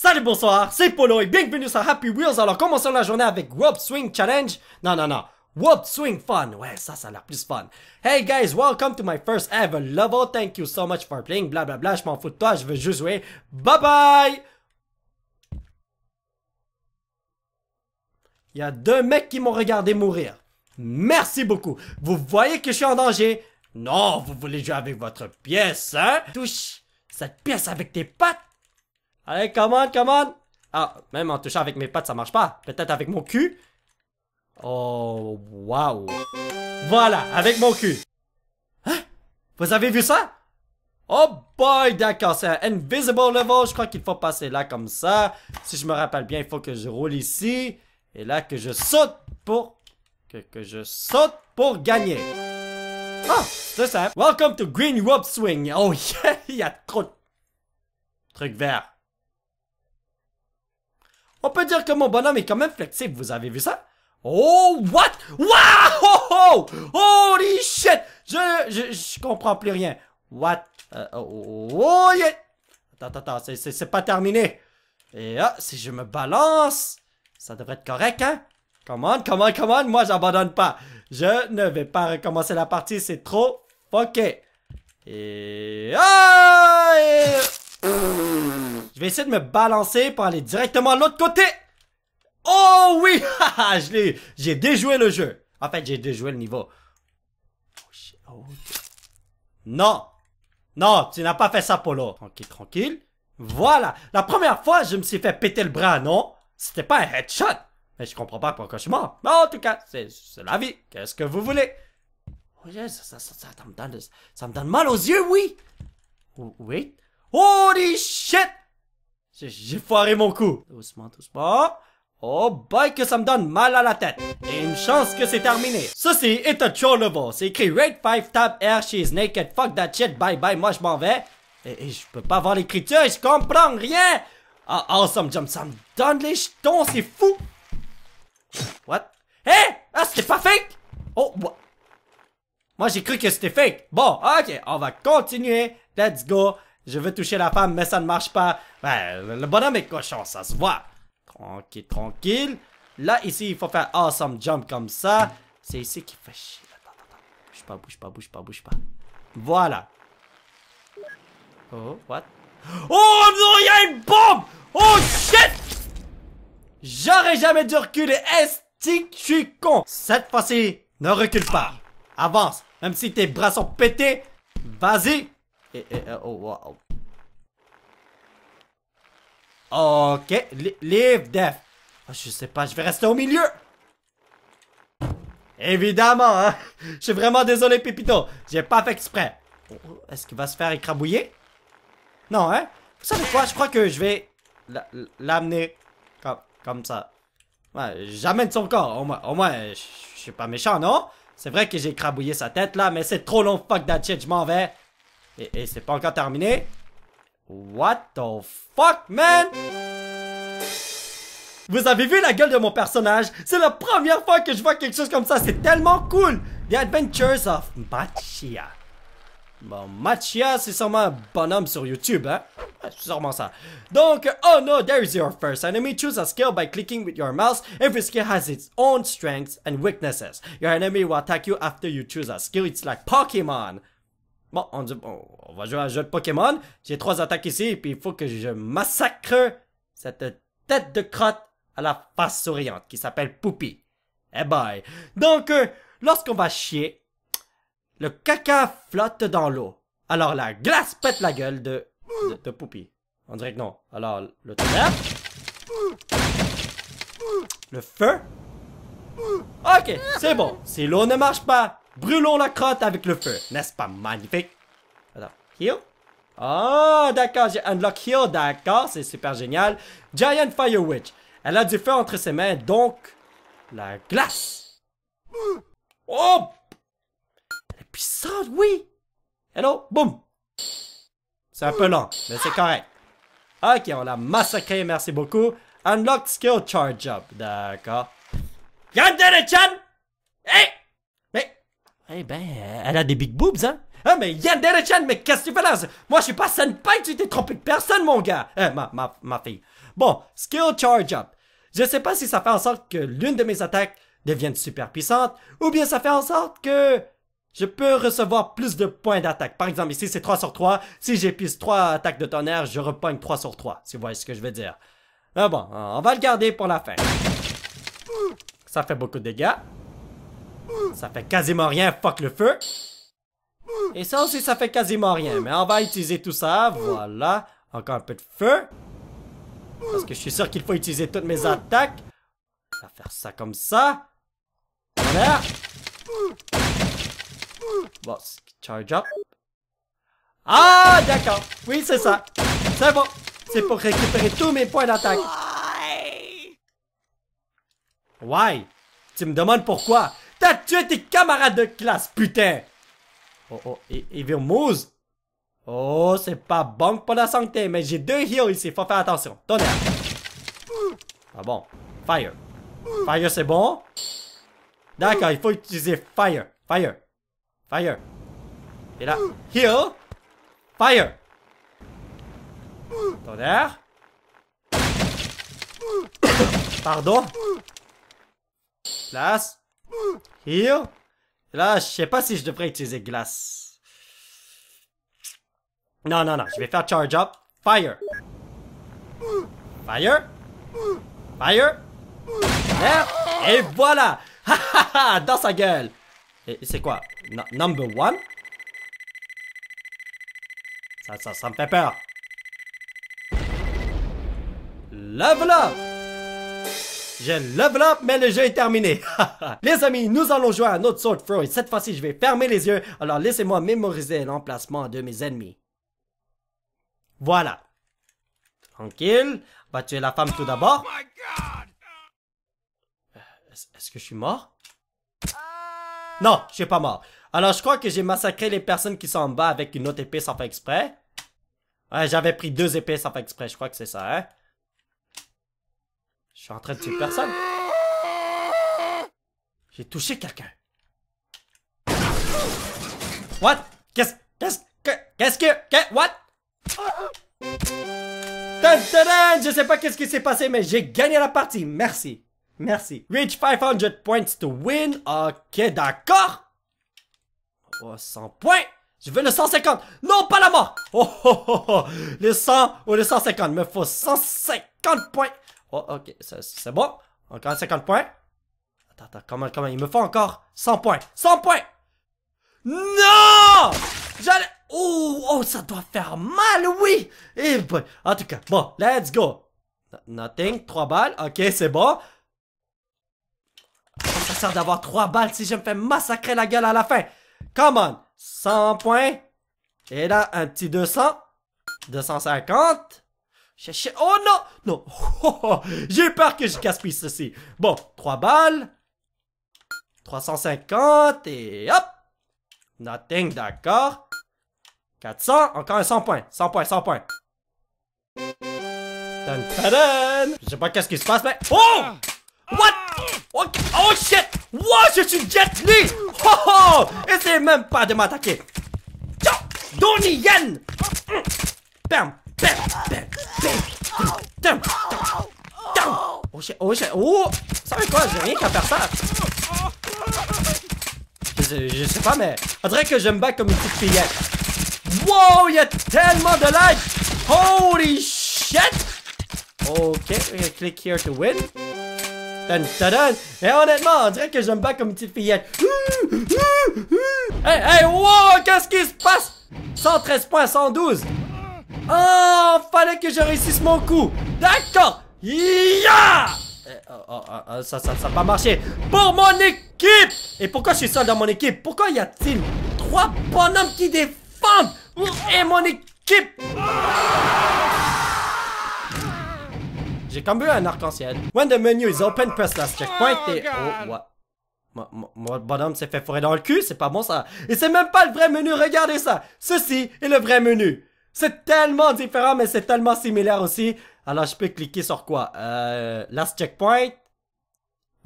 Salut, bonsoir, c'est Polo et bienvenue sur Happy Wheels. Alors, commençons la journée avec Warp Swing Challenge. Non, non, non. Warp Swing Fun. Ouais, ça, ça a l'air plus fun. Hey guys, welcome to my first ever level. Thank you so much for playing. Blah bla, bla, je m'en fous de toi, je veux juste jouer. Bye bye! Il y a deux mecs qui m'ont regardé mourir. Merci beaucoup. Vous voyez que je suis en danger? Non, vous voulez jouer avec votre pièce, hein? Touche cette pièce avec tes pattes? Allez, come on! Ah, même en touchant avec mes pattes, ça marche pas. Peut-être avec mon cul. Oh, waouh. Voilà, avec mon cul. Hein? Vous avez vu ça? Oh boy, d'accord, c'est un invisible level. Je crois qu'il faut passer là comme ça. Si je me rappelle bien, il faut que je roule ici. Et là, que je saute pour... Que, que je saute pour gagner. Ah, c'est ça! Welcome to Green Rope Swing. Oh yeah, il y a trop Truc vert. On peut dire que mon bonhomme est quand même flexible, vous avez vu ça? Oh, what? Wow! Holy shit! Je, je, je comprends plus rien. What? Euh, oh, oh, yeah. Attends, attends, attends, c'est pas terminé. Et ah, si je me balance, ça devrait être correct, hein? Come on, come on, come on, moi j'abandonne pas. Je ne vais pas recommencer la partie, c'est trop fucké. Et... Ah! Et... Je vais essayer de me balancer pour aller directement à l'autre côté. Oh oui! je l'ai, j'ai déjoué le jeu. En fait, j'ai déjoué le niveau. Oh, oh Non! Non, tu n'as pas fait ça, Polo. Tranquille, tranquille. Voilà. La première fois, je me suis fait péter le bras, non? C'était pas un headshot. Mais je comprends pas pourquoi je suis mort. en tout cas, c'est la vie. Qu'est-ce que vous voulez? Oh, ça, me ça me donne mal aux yeux, oui. Oui? Holy shit J'ai foiré mon coup. Doucement, doucement. Oh boy que ça me donne mal à la tête. Et une chance que c'est terminé. Ceci est trollable C'est écrit Rate 5 Tab R, she's naked, fuck that shit, bye bye, moi je m'en vais. Et, je peux pas voir l'écriture, je comprends rien. Ah, awesome jump, ça me donne les jetons, c'est fou. What? Hé! Hey! Ah, c'était pas fake! Oh, what? Moi j'ai cru que c'était fake. Bon, ok, on va continuer. Let's go. Je veux toucher la femme, mais ça ne marche pas. Ben, le bonhomme est cochon, ça se voit. Tranquille, tranquille. Là, ici, il faut faire awesome jump comme ça. C'est ici qu'il fait chier. Attends, attends. Bouge pas, bouge pas, bouge pas, bouge pas. Voilà. Oh, what? Oh non, il y a une bombe! Oh shit! J'aurais jamais dû reculer. que je suis con. Cette fois-ci, ne recule pas. Avance. Même si tes bras sont pétés, vas-y. Eh, eh, eh, oh, Ok, live death. Ah, je sais pas, je vais rester au milieu. Évidemment, hein. Je suis vraiment désolé, Pépito. J'ai pas fait exprès. Oh, oh, est-ce qu'il va se faire écrabouiller? Non, hein? Vous savez quoi? Je crois que je vais l'amener comme, comme ça. Ouais, j'amène son corps. moins, au moins je suis pas méchant, non? C'est vrai que j'ai écrabouillé sa tête, là, mais c'est trop long. Fuck that shit, je m'en vais. Et, et c'est pas encore terminé. What the fuck, man? Vous avez vu la gueule de mon personnage? C'est la première fois que je vois quelque chose comme ça. C'est tellement cool! The Adventures of Machia. Bon, Machia, c'est sûrement un bonhomme sur YouTube, hein? C'est sûrement ça. Donc, oh no, there is your first enemy. Choose a skill by clicking with your mouse. Every skill has its own strengths and weaknesses. Your enemy will attack you after you choose a skill. It's like Pokémon. Bon, on bon, on va jouer à un jeu de Pokémon. J'ai trois attaques ici, puis il faut que je massacre cette tête de crotte à la face souriante qui s'appelle Poupie. Eh bye. Donc, euh, lorsqu'on va chier, le caca flotte dans l'eau. Alors la glace pète la gueule de, de, Poupie. On dirait que non. Alors, le tonnerre. Le feu. Ok, c'est bon. Si l'eau ne marche pas, Brûlons la crotte avec le feu. N'est-ce pas magnifique? Heal? Ah, oh, d'accord, j'ai unlock heal, d'accord, c'est super génial. Giant Fire Witch. Elle a du feu entre ses mains, donc la glace. Oh! Elle est puissante, oui! Hello, boum! C'est un peu lent, mais c'est correct. Ok, on l'a massacré, merci beaucoup. Unlock skill charge up, d'accord. Yandere-chan! Hey! Eh ben, elle a des big boobs, hein Ah, mais Yandere-chan, mais qu'est-ce que tu fais là Moi, je suis pas Senpai, tu t'es trompé de personne, mon gars Eh, ma, ma, ma fille. Bon, Skill Charge Up. Je sais pas si ça fait en sorte que l'une de mes attaques devienne super puissante, ou bien ça fait en sorte que je peux recevoir plus de points d'attaque. Par exemple, ici, c'est 3 sur 3. Si j'épuise 3 attaques de tonnerre, je repogne 3 sur 3, si vous voyez ce que je veux dire. Ah bon, on va le garder pour la fin. Ça fait beaucoup de dégâts. Ça fait quasiment rien, fuck le feu. Et ça aussi, ça fait quasiment rien. Mais on va utiliser tout ça. Voilà. Encore un peu de feu. Parce que je suis sûr qu'il faut utiliser toutes mes attaques. On va faire ça comme ça. Voilà. Bon, charge up. Ah, d'accord. Oui, c'est ça. C'est bon. C'est pour récupérer tous mes points d'attaque. Why? Tu me demandes pourquoi? T'as tué tes camarades de classe, putain Oh, oh, et, et Oh, c'est pas bon pour la santé, mais j'ai deux heals ici, faut faire attention. Tonnerre Ah bon, fire. Fire, c'est bon D'accord, il faut utiliser fire, fire, fire. Et là, heal, fire Tonnerre Pardon Place Here Là, je sais pas si je devrais utiliser glace. Non, non, non. Je vais faire charge up. Fire. Fire. Fire. Et voilà. Dans sa gueule. Et c'est quoi? number one? Ça, ça, ça me fait peur. Level up! Je level up, mais le jeu est terminé. les amis, nous allons jouer à notre Sword Throw et cette fois-ci, je vais fermer les yeux. Alors, laissez-moi mémoriser l'emplacement de mes ennemis. Voilà. Tranquille. On va tuer la femme tout d'abord. Oh est-ce que je suis mort? Non, je suis pas mort. Alors, je crois que j'ai massacré les personnes qui sont en bas avec une autre épée sans faire exprès. Ouais, j'avais pris deux épées sans faire exprès. Je crois que c'est ça, hein. Je suis en train de tuer personne. J'ai touché quelqu'un. What? Qu'est-ce qu'est-ce que qu'est-ce que qu what? Je sais pas qu'est-ce qui s'est passé, mais j'ai gagné la partie. Merci. Merci. Reach 500 points to win. Ok, d'accord. Oh, 100 points. Je veux le 150. Non, pas la mort. Oh, oh, oh, oh. Le 100 ou le 150. me faut 150 points. Oh, ok, c'est bon. Encore 50 points. Attends, attends, comment, comment, il me faut encore 100 points. 100 points! Non! J'allais... Oh, oh, ça doit faire mal, oui! Et eh bon, En tout cas, bon, let's go. Nothing, 3 balles, ok, c'est bon. Ça sert d'avoir 3 balles si je me fais massacrer la gueule à la fin. Come on, 100 points. Et là, un petit 200. 250. Oh non Non J'ai peur que je casse-pisse ceci. Bon, 3 balles. 350 et hop Nothing, d'accord. 400, encore un 100 points. 100 points, 100 points. Dun, dun, Je sais pas qu'est-ce qui se passe, mais... Oh What okay. Oh shit Wow, je suis Jet Li Oh oh même pas de m'attaquer Donnie Yen Bam Bam Bam Oh shit, oh shit, oh Savez quoi, j'ai rien qu'à faire ça je, sais pas, mais on dirait que je me bats comme une petite fillette. Wow, il y a tellement de likes Holy shit Ok, click here to win. Et honnêtement, on dirait que je me bats comme une petite fillette. Hey, hey, wow, qu'est-ce qui se passe 113 points, 112 Oh, fallait que je réussisse mon coup D'accord Yeah! Oh, oh, oh, oh, ça, ça, ça a pas marché. Pour mon équipe! Et pourquoi je suis seul dans mon équipe? Pourquoi y a-t-il trois bonhommes qui défendent? Et mon équipe? J'ai comme vu un arc-en-ciel. When the menu is open, press last checkpoint oh, et... Oh, what? Mon bonhomme s'est fait fourrer dans le cul, c'est pas bon ça. Et c'est même pas le vrai menu, regardez ça. Ceci est le vrai menu. C'est tellement différent, mais c'est tellement similaire aussi. Alors, je peux cliquer sur quoi? Euh, last checkpoint.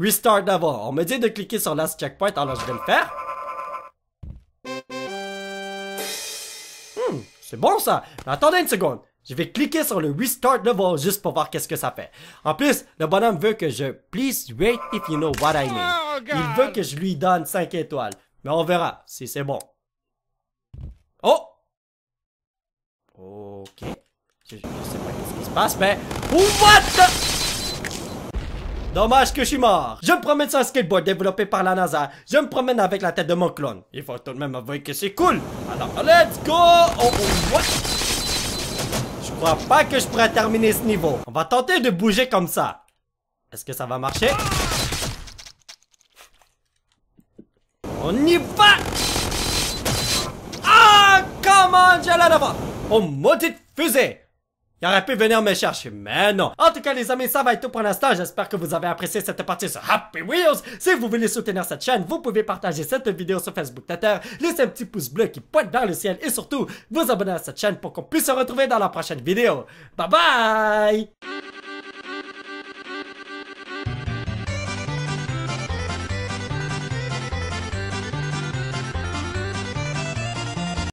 Restart Level On me dit de cliquer sur last checkpoint, alors je vais le faire. Hmm, c'est bon ça. Mais attendez une seconde. Je vais cliquer sur le restart level juste pour voir qu'est-ce que ça fait. En plus, le bonhomme veut que je please wait if you know what I mean. Oh, Il veut que je lui donne 5 étoiles. Mais on verra si c'est bon. Oh! Ok. Je, sais pas ce qui se passe, mais... What Dommage que je suis mort. Je me promène sur un skateboard développé par la NASA. Je me promène avec la tête de mon clone. Il faut tout de même avouer que c'est cool. Alors, let's go. Oh, oh what? Je crois pas que je pourrais terminer ce niveau. On va tenter de bouger comme ça. Est-ce que ça va marcher? On y va! Ah! Comment j'ai la Oh, maudite fusée! Il aurait pu venir me chercher, mais non. En tout cas, les amis, ça va être tout pour l'instant. J'espère que vous avez apprécié cette partie sur Happy Wheels. Si vous voulez soutenir cette chaîne, vous pouvez partager cette vidéo sur Facebook Twitter, laisser un petit pouce bleu qui pointe vers le ciel et surtout, vous abonner à cette chaîne pour qu'on puisse se retrouver dans la prochaine vidéo. Bye bye!